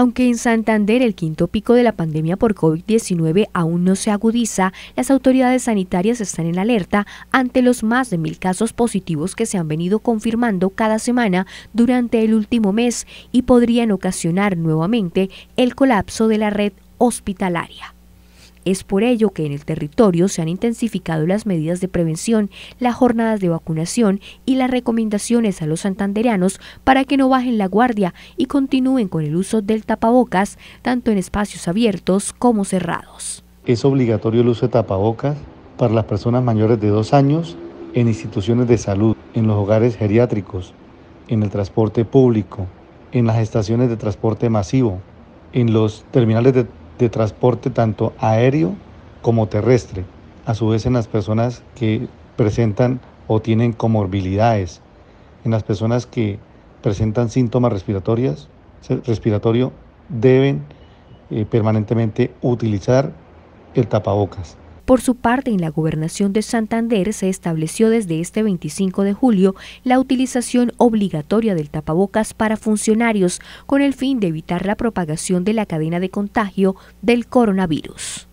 Aunque en Santander el quinto pico de la pandemia por COVID-19 aún no se agudiza, las autoridades sanitarias están en alerta ante los más de mil casos positivos que se han venido confirmando cada semana durante el último mes y podrían ocasionar nuevamente el colapso de la red hospitalaria. Es por ello que en el territorio se han intensificado las medidas de prevención, las jornadas de vacunación y las recomendaciones a los santanderianos para que no bajen la guardia y continúen con el uso del tapabocas, tanto en espacios abiertos como cerrados. Es obligatorio el uso de tapabocas para las personas mayores de dos años en instituciones de salud, en los hogares geriátricos, en el transporte público, en las estaciones de transporte masivo, en los terminales de de transporte tanto aéreo como terrestre, a su vez en las personas que presentan o tienen comorbilidades, en las personas que presentan síntomas respiratorios, respiratorio, deben eh, permanentemente utilizar el tapabocas. Por su parte, en la gobernación de Santander se estableció desde este 25 de julio la utilización obligatoria del tapabocas para funcionarios con el fin de evitar la propagación de la cadena de contagio del coronavirus.